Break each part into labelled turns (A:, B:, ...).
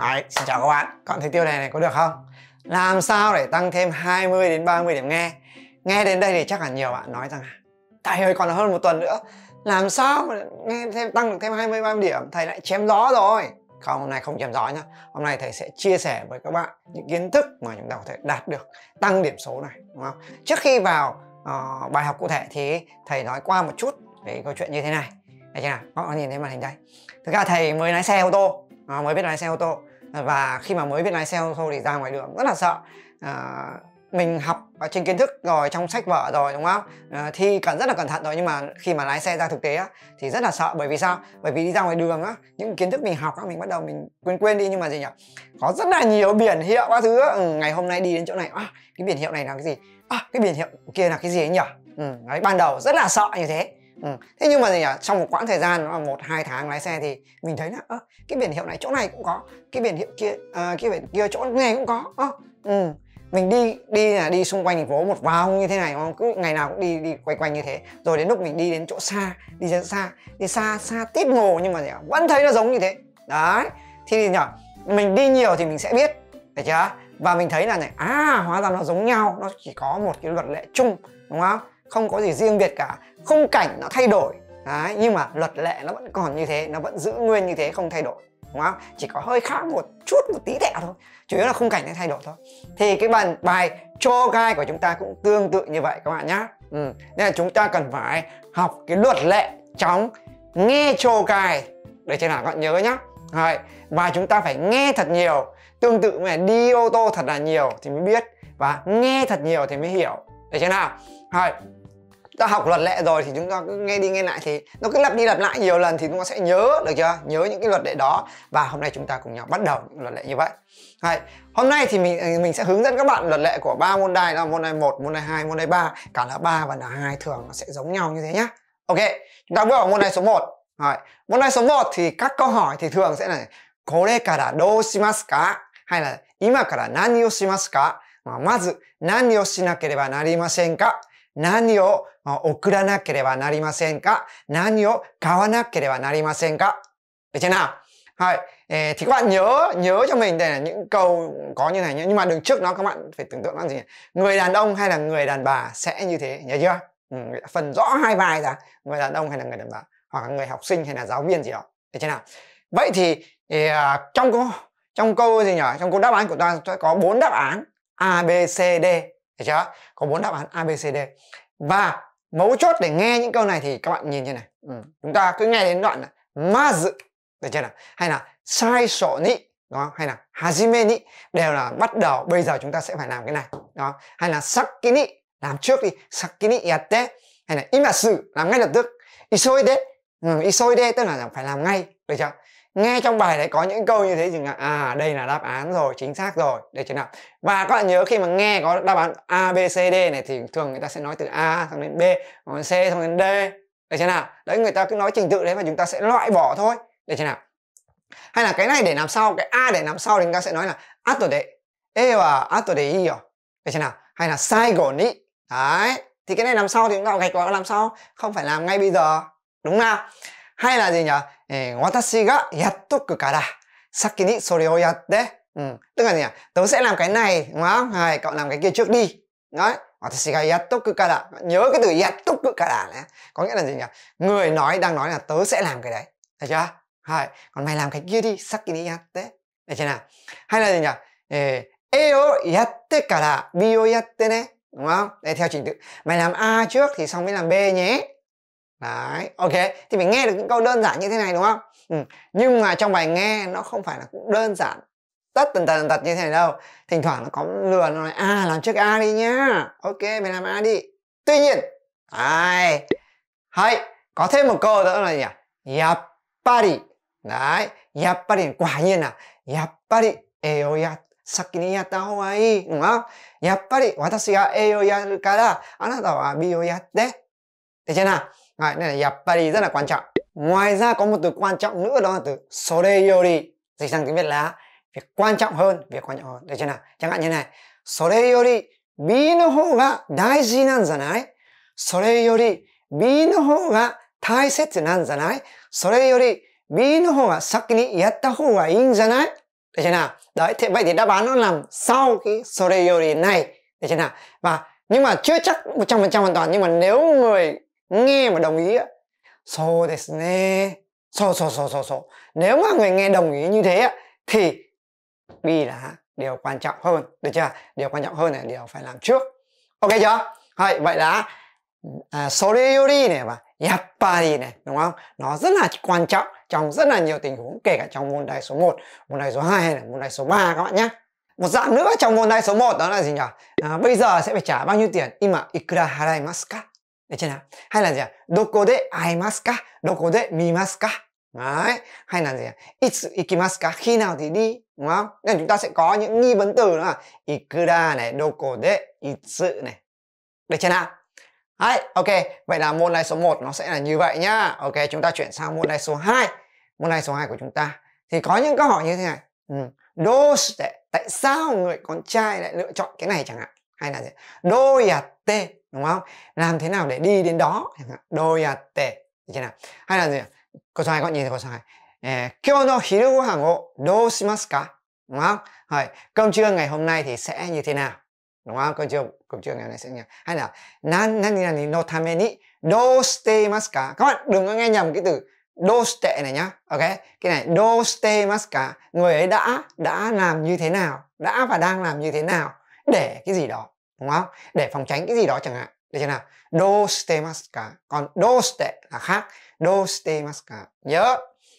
A: Đấy, xin chào các bạn, còn thấy tiêu đề này có được không? Làm sao để tăng thêm 20 đến 30 điểm nghe? Nghe đến đây thì chắc hẳn nhiều bạn nói rằng Thầy ơi còn hơn một tuần nữa Làm sao mà nghe thêm tăng được thêm 20 30 điểm Thầy lại chém gió rồi Không, hôm nay không chém gió nhá Hôm nay thầy sẽ chia sẻ với các bạn những kiến thức mà chúng ta có thể đạt được tăng điểm số này đúng không? Trước khi vào uh, bài học cụ thể thì thầy nói qua một chút về câu chuyện như thế này Đấy chưa nào? Các bạn nhìn thấy màn hình đây Thực ra thầy mới lái xe ô tô À, mới biết lái xe ô tô và khi mà mới biết lái xe ô tô thì ra ngoài đường rất là sợ à, mình học ở trên kiến thức rồi trong sách vở rồi đúng không à, thi cần rất là cẩn thận rồi nhưng mà khi mà lái xe ra thực tế á, thì rất là sợ bởi vì sao bởi vì đi ra ngoài đường á những kiến thức mình học á, mình bắt đầu mình quên quên đi nhưng mà gì nhỉ có rất là nhiều biển hiệu các thứ ừ, ngày hôm nay đi đến chỗ này à, cái biển hiệu này là cái gì à, cái biển hiệu kia là cái gì ấy nhỉ ừ, đấy, ban đầu rất là sợ như thế Ừ, thế nhưng mà gì nhỉ à, trong một quãng thời gian nó một hai tháng lái xe thì mình thấy là ơ cái biển hiệu này chỗ này cũng có cái biển hiệu kia à, cái biển kia chỗ này cũng có ơ ừ mình đi đi là đi xung quanh thành phố một vòng như thế này không cứ ngày nào cũng đi đi quay quanh như thế rồi đến lúc mình đi đến chỗ xa đi đến xa đi xa xa tiếp ngồ nhưng mà gì à, vẫn thấy nó giống như thế đấy thì nhở mình đi nhiều thì mình sẽ biết phải chưa và mình thấy là này à hóa ra nó giống nhau nó chỉ có một cái luật lệ chung đúng không không có gì riêng biệt cả khung cảnh nó thay đổi Đấy, nhưng mà luật lệ nó vẫn còn như thế nó vẫn giữ nguyên như thế không thay đổi đúng không chỉ có hơi khác một chút một tí tẹo thôi chủ yếu là khung cảnh nó thay đổi thôi thì cái bàn bài cho gai của chúng ta cũng tương tự như vậy các bạn nhé ừ. nên là chúng ta cần phải học cái luật lệ chóng, nghe cho gai để trên nào các bạn nhớ nhá Rồi. và chúng ta phải nghe thật nhiều tương tự mà đi ô tô thật là nhiều thì mới biết và nghe thật nhiều thì mới hiểu để trên nào Rồi ta học luật lệ rồi thì chúng ta cứ nghe đi nghe lại thì nó cứ lặp đi lặp lại nhiều lần thì chúng ta sẽ nhớ được chưa nhớ những cái luật lệ đó và hôm nay chúng ta cùng nhau bắt đầu những luật lệ như vậy Đấy. hôm nay thì mình ờ, mình sẽ hướng dẫn các bạn luật lệ của ba môn đài là môn đài một môn đài hai môn đài ba cả là ba và là hai thường nó sẽ giống nhau như thế nhá ok chúng ta bước vào môn đài số 1 Rồi. môn đài số 1 thì các câu hỏi thì thường sẽ là kore kara do shimasu ka hay là ima kara nani o shimasu ka まず何をしなければなりませんか何を送らなければなりませんか何を買わなければなりませんか nào? Rồi, eh, các bạn nhớ nhớ cho mình đây là những câu có như này Nhưng mà đứng trước nó các bạn phải tưởng tượng nó gì Người đàn ông hay là người đàn bà sẽ như thế, nhớ chưa? Ừ, phần rõ hai bài ra, người đàn ông hay là người đàn bà hoặc là người học sinh hay là giáo viên gì đó. Được chưa nào? Vậy thì eh, trong câu trong câu gì nhỉ? Trong câu đáp án của ta sẽ có bốn đáp án A B C D được chưa có bốn đáp án a b c d và mấu chốt để nghe những câu này thì các bạn nhìn như này ừ. chúng ta cứ nghe đến đoạn là ma dự được chưa nào hay là sai sổ nị đó hay là hajime nị đều là bắt đầu bây giờ chúng ta sẽ phải làm cái này đó hay là sakini làm trước đi sakini yatte hay là imasu làm ngay lập tức isoide ừ, isoide tức là phải làm ngay được chưa nghe trong bài đấy có những câu như thế thì là à đây là đáp án rồi chính xác rồi để thế nào và các bạn nhớ khi mà nghe có đáp án a b c d này thì thường người ta sẽ nói từ a xong đến b xong đến c xong đến d để thế nào đấy người ta cứ nói trình tự đấy và chúng ta sẽ loại bỏ thôi để thế nào hay là cái này để làm sau cái a để làm sau thì chúng ta sẽ nói là ato de e và ato de io à? để thế nào hay là sai gồn ý đấy thì cái này làm sau thì chúng ta gạch vào làm sau không phải làm ngay bây giờ đúng nào はい、ラジーニャ、えー、私がやっとくから、先にそれをやって、うん。Tức là gì nhỉ? Tớ sẽ làm cái này, đúng không? Hay, cậu làm cái kia trước đi. Đấy. Watashi ga yattoku kara. Nhớ cái từ yattoku kara này. Có nghĩa là gì nhỉ? Người nói đang nói là tớ sẽ làm cái đấy. Thấy chưa? Hai Còn mày làm cái kia đi, saki ni yatte. Thấy chưa nào? Hay là gì nhỉ? Ê, e o yatte kara, b o yatte ne. Đúng không? Đây theo trình tự. Mày làm A trước thì xong mới làm B nhé. Đấy, ok. Thì mình nghe được những câu đơn giản như thế này đúng không? Ừ. Nhưng mà trong bài nghe nó không phải là cũng đơn giản tất tần tật tần tật như thế này đâu. Thỉnh thoảng nó có lừa nó nói à làm trước A đi nhá. Ok, mình làm A đi. Tuy nhiên, ai hay có thêm một câu nữa là gì à? Yappari. Đấy, yappari quả nhiên là yappari ya, ni đúng không? Yappari, watashi yaru kara, anata eoya 先にやった方がいい。うん、やっぱり私が yatte, をやるから、あなたは B をやって。でじゃな。Đấy, nên là yappari rất là quan trọng. Ngoài ra có một từ quan trọng nữa đó là từ yori dịch sang tiếng Việt là việc quan trọng hơn, việc quan trọng hơn. Được chưa nào? Chẳng hạn như này, yori soreyori B の方が大事なんじゃないそれより B の方が大切なんじゃないそれより B の方が先にやった方がいいんじゃない Được chưa nào? Đấy, thế vậy thì đáp án nó nằm sau cái yori này. Được chưa nào? Và nhưng mà chưa chắc 100% hoàn toàn nhưng mà nếu người nghe mà đồng ý á so desu ne so so so so so nếu mà người nghe đồng ý như thế á thì bi là điều quan trọng hơn được chưa điều quan trọng hơn là điều phải làm trước ok chưa Vậy, vậy là à, sorry này và yappari này đúng không nó rất là quan trọng trong rất là nhiều tình huống kể cả trong môn đài số 1 môn đài số 2 hay là môn đài số 3 các bạn nhé một dạng nữa trong môn đài số 1 đó là gì nhỉ à, bây giờ sẽ phải trả bao nhiêu tiền ima ikura haraimasu ka được chưa nào? hay là gì ạ? It's ikimasu Khi nào thì đi? Đúng không? Nên chúng ta sẽ có những nghi vấn từ nữa là ikura này, doko de, itsu này. Được chưa nào? Đấy, ok. Vậy là môn này số 1 nó sẽ là như vậy nhá. Ok, chúng ta chuyển sang môn này số 2. Môn này số 2 của chúng ta thì có những câu hỏi như thế này. Ừ. Doshite, tại sao người con trai lại lựa chọn cái này chẳng hạn? Hay là gì? Doyatte đúng không làm thế nào để đi đến đó đôi à tệ thế nào hay là gì có sai có nhìn có sai eh, ờ, Kyo no hiru gohan wo dou shimasu ka đúng không hỏi cơm trưa ngày hôm nay thì sẽ như thế nào đúng không cơm trưa cơm trưa ngày hôm nay sẽ như thế nào hay là nan nani nani no tame ni dou shite masu ka các bạn đừng có nghe nhầm cái từ doste này nhá ok cái này doste maska người ấy đã đã làm như thế nào đã và đang làm như thế nào để cái gì đó đúng không để phòng tránh cái gì đó chẳng hạn được chưa nào Do dostemaska còn do doste là khác Do dostemaska nhớ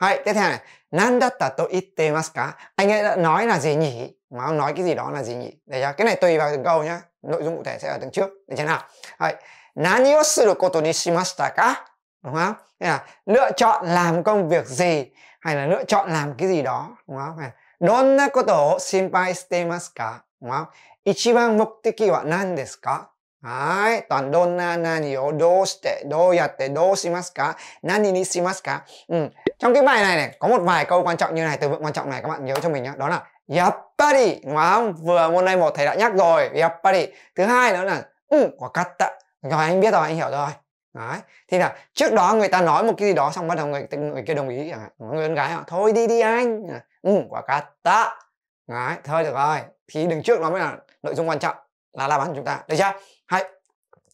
A: Hay, tiếp theo này nandatta to ittemaska anh ấy đã nói là gì nhỉ mà ông nói cái gì đó là gì nhỉ để cho cái này tùy vào từng câu nhá nội dung cụ thể sẽ ở từng trước được chưa nào Hay, nani o suru koto ni shimashita ka đúng không Thế là lựa chọn làm công việc gì hay là lựa chọn làm cái gì đó đúng không Donna koto o shinpai shitemasu ka đúng không? Ichiban mokuteki wa nan desu ka? はい。と、どんな何をどうして、どうやってどうしますか何にしますか Trong cái bài này này, có một vài câu quan trọng như này, từ vựng quan trọng này các bạn nhớ cho mình nhé. Đó là Yappari, đúng không? Vừa môn nay một thầy đã nhắc rồi, Yappari. Thứ hai nữa là Ừ, quả cắt tạ. Rồi anh biết rồi, anh hiểu rồi. Đấy. Thì là trước đó người ta nói một cái gì đó xong bắt đầu người, người kia đồng ý Người con gái họ, thôi đi đi anh. Ừ, quả cắt đấy thôi được rồi thì đừng trước nó mới là nội dung quan trọng là đáp án của chúng ta được chưa hay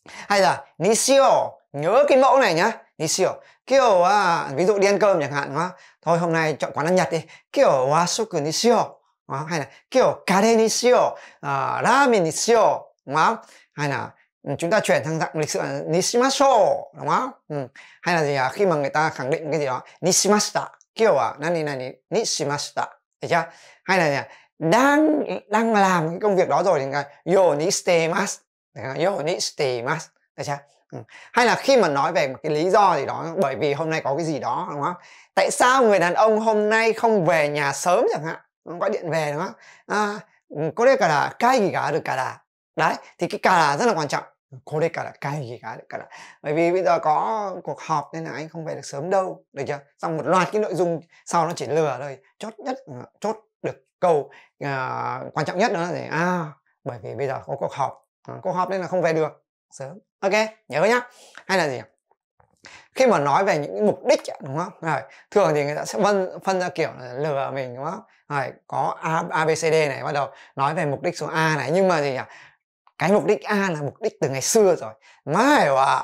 A: hay là nisio nhớ cái mẫu này nhá nisio kiểu à, ví dụ đi ăn cơm chẳng hạn đúng không? thôi hôm nay chọn quán ăn nhật đi kiểu wa soku nisio đúng không? hay là kiểu kare nisio à, ramen nisio đúng không hay là ừ, chúng ta chuyển sang dạng lịch sự là nishimasho đúng không ừ. hay là gì à? khi mà người ta khẳng định cái gì đó nishimashita kiểu à nani nani nishimashita được chưa hay là gì à? đang đang làm cái công việc đó rồi thì ngài yonistemasu yonistemasu được chưa Ừ. hay là khi mà nói về một cái lý do gì đó bởi vì hôm nay có cái gì đó đúng không tại sao người đàn ông hôm nay không về nhà sớm chẳng hạn không gọi điện về đúng không à, có đây cả là cái gì cả được cả là đấy thì cái cả là rất là quan trọng có đây cả là cái gì cả được cả là bởi vì bây giờ có cuộc họp nên là anh không về được sớm đâu được chưa xong một loạt cái nội dung sau nó chỉ lừa thôi chốt nhất chốt câu à, quan trọng nhất nữa thì à bởi vì bây giờ có cuộc họp à, cuộc họp nên là không về được sớm ok nhớ nhá hay là gì khi mà nói về những mục đích đúng không rồi thường thì người ta sẽ phân phân ra kiểu là lừa mình đúng không rồi có a, a b c d này bắt đầu nói về mục đích số a này nhưng mà gì nhỉ cái mục đích a là mục đích từ ngày xưa rồi má quá ạ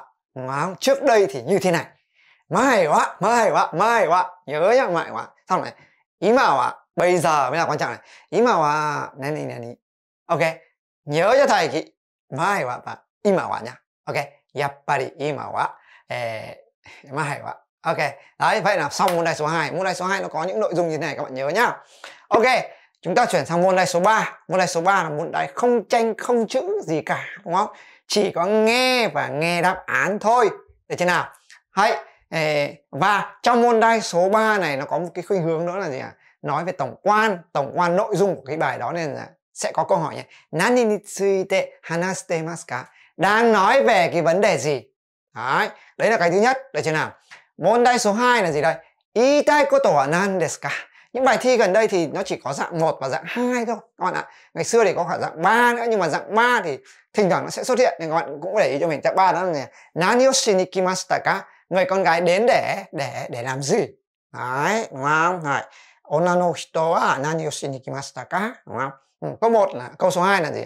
A: à? trước đây thì như thế này má hiểu ạ à? má hiểu ạ má hiểu ạ nhớ nhá mày quá xong này ý bảo ạ bây giờ mới là quan trọng này này này mà này ok nhớ cho thầy chị mai wa và mà wa nhá ok やっぱり今は eh, à. mai wa ok đấy vậy là xong môn đề số 2 môn đề số 2 nó có những nội dung như thế này các bạn nhớ nhá ok chúng ta chuyển sang môn đề số 3 môn đề số 3 là môn đề không tranh không chữ gì cả đúng không chỉ có nghe và nghe đáp án thôi được chưa nào hãy và trong môn đai số 3 này nó có một cái khuynh hướng nữa là gì ạ? À? nói về tổng quan tổng quan nội dung của cái bài đó nên là sẽ có câu hỏi nhé nani ni tsuite hanashite masu ka đang nói về cái vấn đề gì đấy đấy là cái thứ nhất đấy chưa nào môn đây số 2 là gì đây itai koto wa nan desu ka những bài thi gần đây thì nó chỉ có dạng 1 và dạng 2 thôi các bạn ạ ngày xưa thì có cả dạng 3 nữa nhưng mà dạng 3 thì thỉnh thoảng nó sẽ xuất hiện nên các bạn cũng để ý cho mình dạng 3 đó là gì nani yoshini ka người con gái đến để để để làm gì đấy đúng không đấy 女の人は何をしに来ましたか、ừ. Câu một là câu số 2 là gì?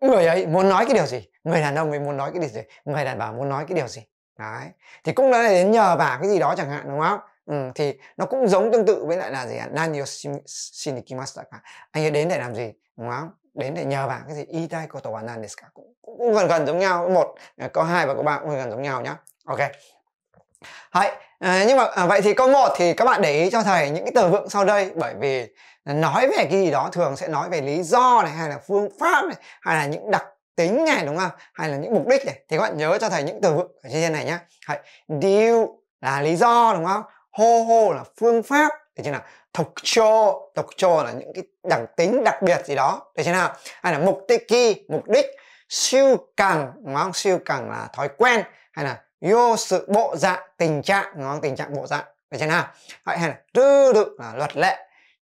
A: Người ấy muốn nói cái điều gì? Người đàn ông ấy muốn nói cái điều gì? Người đàn bà muốn nói cái điều gì? Đấy. Thì cũng đã đến nhờ vả cái gì đó chẳng hạn đúng không? Ừ, thì nó cũng giống tương tự với lại là gì? Nanyo shinikimashita ka. Anh ấy đến để làm gì? Đúng không? Đến để nhờ vả cái gì? Itai koto wa nan desu ka. Cũng, cũng gần gần giống nhau. Một, có hai và câu ba cũng gần giống nhau nhá. Ok. Đấy, À, nhưng mà à, vậy thì câu 1 thì các bạn để ý cho thầy những cái từ vựng sau đây bởi vì nói về cái gì đó thường sẽ nói về lý do này hay là phương pháp này hay là những đặc tính này đúng không? Hay là những mục đích này thì các bạn nhớ cho thầy những từ vựng ở trên này nhé. hãy Deal là lý do đúng không? Hô hô là phương pháp được chưa nào? Thục cho thục cho là những cái đặc tính đặc biệt gì đó được chưa nào? Hay là mục tiki mục đích siêu càng đúng không? Siêu càng là thói quen hay là vô sự bộ dạng tình trạng nó tình trạng bộ dạng được thế nào Đấy, hay là tư đự là luật lệ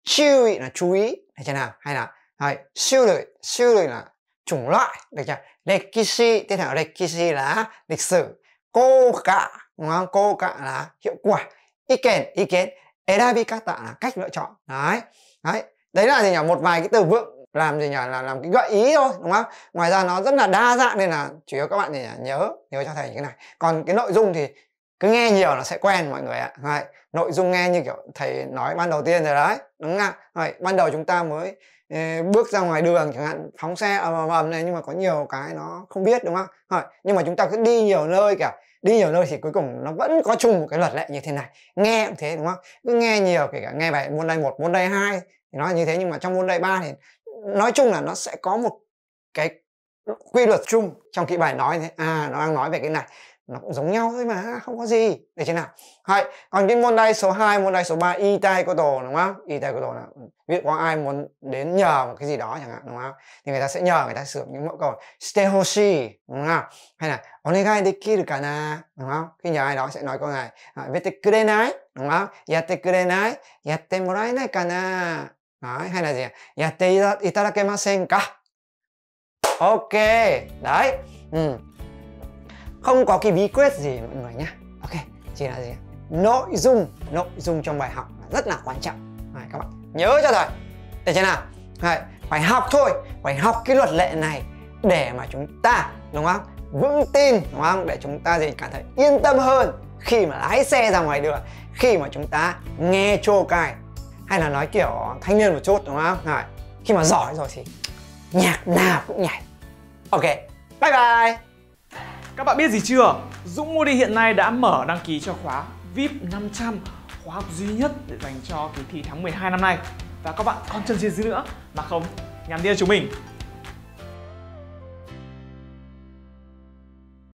A: chiêu ý là chú ý được thế nào hay là Đấy, siêu đời siêu đời là chủng loại được chưa rekishi tên thảo rekishi là lịch sử cô cả đúng không cô cả là hiệu quả ý kiến ý kiến erabikata là cách lựa chọn đấy đấy đấy là gì nhỉ một vài cái từ vựng làm gì nhỉ là làm cái gợi ý thôi đúng không ngoài ra nó rất là đa dạng nên là chủ yếu các bạn thì nhớ nhớ cho thầy như thế này còn cái nội dung thì cứ nghe nhiều là sẽ quen mọi người ạ rồi, nội dung nghe như kiểu thầy nói ban đầu tiên rồi đấy đúng không rồi, ban đầu chúng ta mới ờ, bước ra ngoài đường chẳng hạn phóng xe ầm ầm ầm này nhưng mà có nhiều cái nó không biết đúng không rồi, nhưng mà chúng ta cứ đi nhiều nơi kìa, đi nhiều nơi thì cuối cùng nó vẫn có chung một cái luật lệ như thế này nghe cũng thế đúng không cứ nghe nhiều kể cả nghe bài môn đây một môn đây hai thì nó là như thế nhưng mà trong môn đây ba thì nói chung là nó sẽ có một cái quy luật chung trong cái bài nói thế à nó đang nói về cái này nó cũng giống nhau thôi mà không có gì để thế nào Hay, còn cái môn đây số 2, môn đây số 3 y tai của đồ đúng không y tai của đồ là ví ừ, dụ có ai muốn đến nhờ một cái gì đó chẳng hạn đúng không thì người ta sẽ nhờ người ta sửa những mẫu câu stay hoshi đúng không hay là onegai dekiru kana đúng không khi nhờ ai đó sẽ nói câu này vete à, kurenai đúng không yatte kurenai yatte moraenai kana Đấy, hay là gì ạ? Yatte itadakemasen ka? Ok, đấy. Ừ. Không có cái bí quyết gì mọi người nhé. Ok, chỉ là gì? Nội dung, nội dung trong bài học rất là quan trọng. Đấy, các bạn nhớ cho thầy. Để thế nào? Đấy, phải học thôi, phải học cái luật lệ này để mà chúng ta đúng không? Vững tin đúng không? Để chúng ta gì cảm thấy yên tâm hơn khi mà lái xe ra ngoài đường, khi mà chúng ta nghe trô cài hay là nói kiểu thanh niên một chút đúng không rồi khi mà giỏi rồi thì nhạc nào cũng nhảy ok bye bye các bạn biết gì chưa Dũng mua đi hiện nay đã mở đăng ký cho khóa VIP 500 khóa học duy nhất để dành cho kỳ thi tháng 12 năm nay và các bạn còn chân gì nữa mà không nhắn tin cho chúng mình